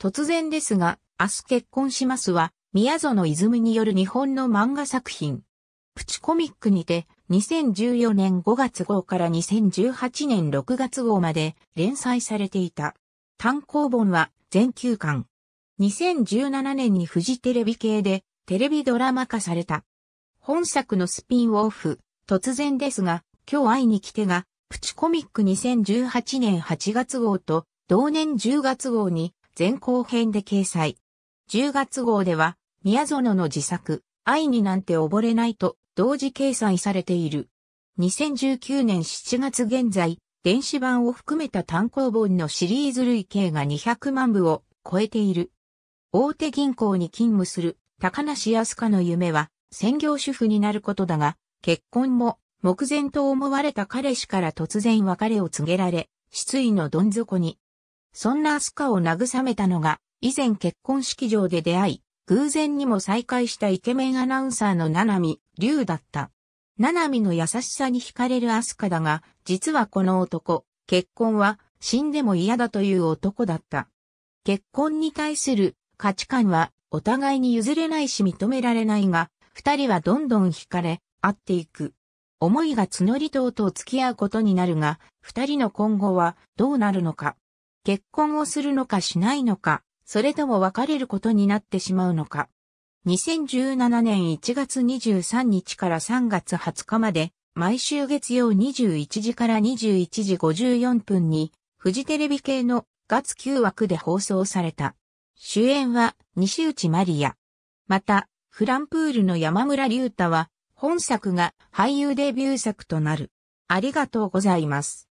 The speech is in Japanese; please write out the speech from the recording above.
突然ですが、明日結婚しますは、宮園泉による日本の漫画作品。プチコミックにて、2014年5月号から2018年6月号まで連載されていた。単行本は全休巻。2017年にフジテレビ系でテレビドラマ化された。本作のスピンオフ、突然ですが、今日会いに来てが、プチコミック2018年8月号と同年10月号に前後編で掲載。10月号では、宮園の自作、愛になんて溺れないと同時掲載されている。2019年7月現在、電子版を含めた単行本のシリーズ累計が200万部を超えている。大手銀行に勤務する高梨康香の夢は専業主婦になることだが、結婚も目前と思われた彼氏から突然別れを告げられ、失意のどん底にそんなアスカを慰めたのが、以前結婚式場で出会い、偶然にも再会したイケメンアナウンサーのナナミ、リュウだった。ナナミの優しさに惹かれるアスカだが、実はこの男、結婚は死んでも嫌だという男だった。結婚に対する価値観はお互いに譲れないし認められないが、二人はどんどん惹かれ、会っていく。思いが募りとうと付き合うことになるが、二人の今後はどうなるのか。結婚をするのかしないのか、それとも別れることになってしまうのか。2017年1月23日から3月20日まで、毎週月曜21時から21時54分に、フジテレビ系の月9枠で放送された。主演は西内マリア。また、フランプールの山村隆太は、本作が俳優デビュー作となる。ありがとうございます。